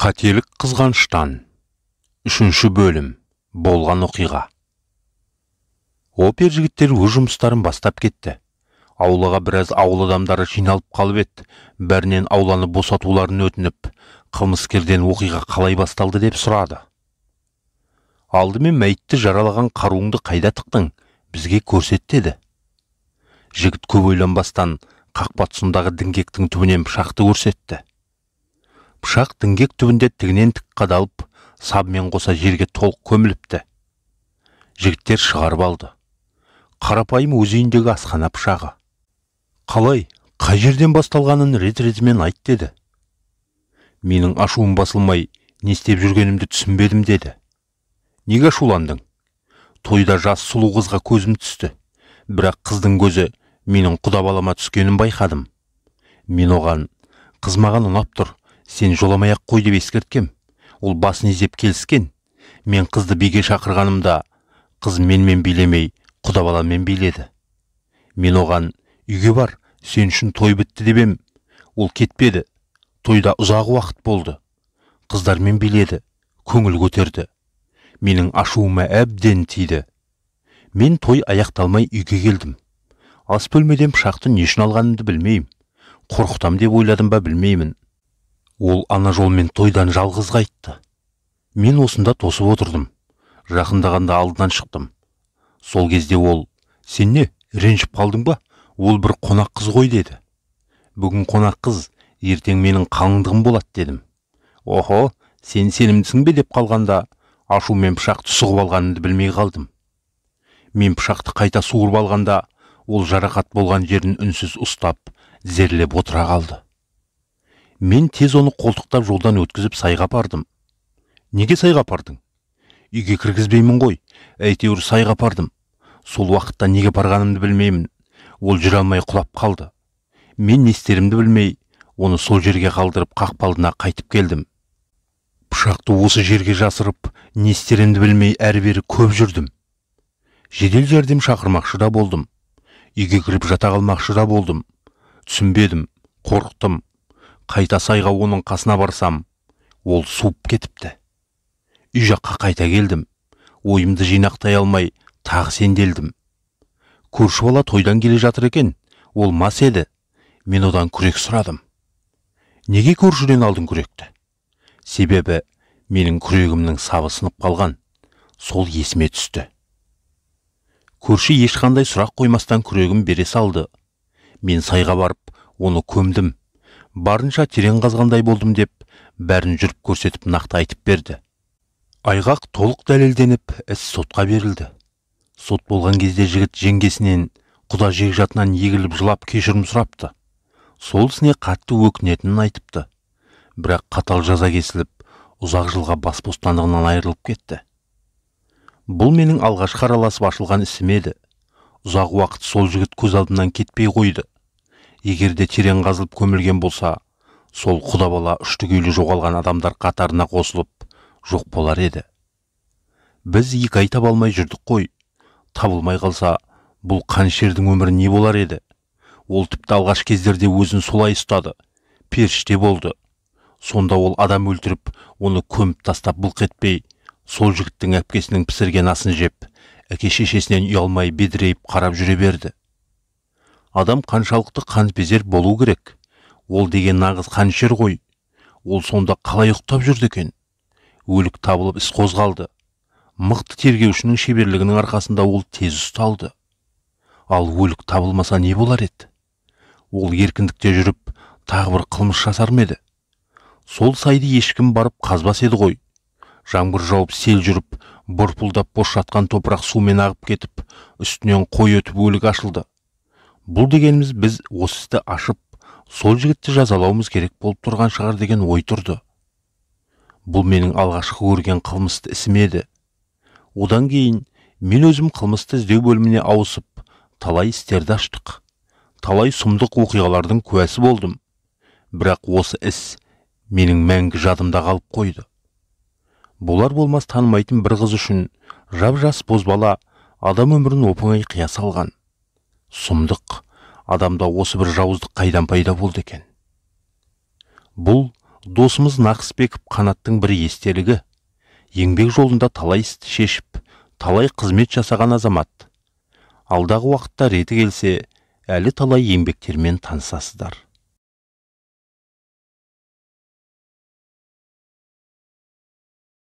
қателік қызғаныштан үшінші бөлім болған оқиға опер жігіттер өз жұмыстарын бастап кетті аулаға біраз ауыл адамдары жиналып қалып еді бәрінен ауланы босатуларын өтініп қылмыскерден оқиға қалай басталды деп сұрады алдымен мәйітті жаралаған қаруыңды қайда тықтың бізге көрсет деді жігіт көп ойланбастан қақпа тұсындағы діңгектің түбінен пышақты көрсетті пышақ діңгек түбінде тігінен тік қадалып сабымен қоса жерге толық көміліпті жігіттер шығарып алды қарапайым өз үйіндегі асхана пышағы қалай қай жерден басталғанын рет ретімен айт деді менің ашуым басылмай не істеп жүргенімді түсінбедім деді неге ашуландың тойда жас сұлу қызға көзім түсті бірақ қыздың көзі менің құда балама түскенін байқадым мен оған қыз маған ұнап тұр сен жоламай ақ қой деп ескерткем ол басын изеп келіскен мен қызды биге шақырғанымда қыз менмен билемей құда баламен биледі мен оған үйге бар сен үшін той бітті деп ем ол кетпеді тойда ұзақ уақыт болды қыздармен биледі көңіл көтерді менің ашуыма әбден тиді мен той аяқталмай үйге келдім ас бөлмеден пышақты не үшін алғанымды білмеймін қорқытам деп ойладым ба білмеймін ол ана жолмен тойдан жалғыз қайтты мен осында тосып отырдым жақындағанда алдынан шықтым сол кезде ол сен не ренжіп қалдың ба ол бір қонақ қыз ғой деді бүгін қонақ қыз ертең менің қалыңдығым болады дедім охо сен сенімдісің бе деп қалғанда мен пышақты сұғып алғанымды білмей қалдым мен пышақты қайта суырып алғанда ол жарақат болған жерін үнсіз ұстап зерлеп отыра қалды мен тез оны қолтықтап жолдан өткізіп сайға апардым неге сайға апардың үйге кіргізбеймін ғой әйтеуір сайға апардым сол уақытта неге барғанымды білмеймін ол жүре алмай құлап қалды мен не істерімді білмей оны сол жерге қалдырып қақпалдына қайтып келдім пышақты осы жерге жасырып не істерімді білмей әрі бері көп жүрдім жедел жәрдем шақырмақшы да болдым үйге кіріп жата қалмақшы да болдым түсінбедім қорықтым қайта сайға оның қасына барсам ол суып кетіпті үй жаққа қайта келдім ойымды жинақтай алмай тағы сенделдім көрші бала тойдан келе жатыр екен ол мас еді мен одан күрек сұрадым неге көршіден алдың күректі себебі менің күрегімнің сабы сынып қалған сол есіме түсті көрші ешқандай сұрақ қоймастан күрегін бере салды мен сайға барып оны көмдім барынша терең қазғандай болдым деп бәрін жүріп көрсетіп нақты айтып берді айғақ толық дәлелденіп іс сотқа берілді сот болған кезде жігіт жеңгесінен құда жекжатынан егіліп жылап кешірім сұрапты сол ісіне қатты өкінетінін айтыпты бірақ қатал жаза кесіліп ұзақ жылға бас бостандығынан айырылып кетті бұл менің алғашқы араласып ашылған ісім еді ұзақ уақыт сол жігіт көз алдымнан кетпей қойды Егер де терең қазылып көмілген болса сол құда бала үштігейлі жоғалған адамдар қатарына қосылып жоқ болар еді біз екі ай таба алмай жүрдік қой табылмай қалса бұл қаншердің өмірі не болар еді ол тіпті алғаш кездерде өзін солай ұстады періште болды сонда ол адам өлтіріп оны көміп тастап бұл етпей сол жігіттің әпкесінің пісірген асын жеп әке шешесінен ұялмай бедірейіп қарап жүре берді адам қаншалықты қанпезер болу керек ол деген нағыз қаншер ғой ол сонда қалай ұйықтап жүрді екен өлік табылып іс қозғалды мықты тергеушінің шеберлігінің арқасында ол тез ұсталды ал өлік табылмаса не болар еді ол еркіндікте жүріп тағы бір қылмыс жасар еді сол сайды ешкім барып қазбас еді ғой жаңбыр жауып сел жүріп бұрпылдап бос жатқан топырақ сумен ағып кетіп үстінен қой өтіп өлік ашылды бұл дегеніміз біз осы істі ашып сол жігітті жазалауымыз керек болып тұрған шығар деген ой тұрды бұл менің алғашқы көрген қылмысты ісім еді одан кейін мен өзім қылмысты іздеу бөліміне ауысып талай істерді аштық талай сұмдық оқиғалардың куәсі болдым бірақ осы іс менің мәңгі жадымда қалып қойды болар болмас танымайтын бір қыз үшін жап жас бозбала адам өмірін оп оңай қия салған сұмдық адамда осы бір жауыздық қайдан пайда болды екен бұл досымыз нақысбеков қанаттың бір естелігі еңбек жолында талай істі шешіп талай қызмет жасаған азамат алдағы уақытта реті келсе әлі талай еңбектермен танысасыздар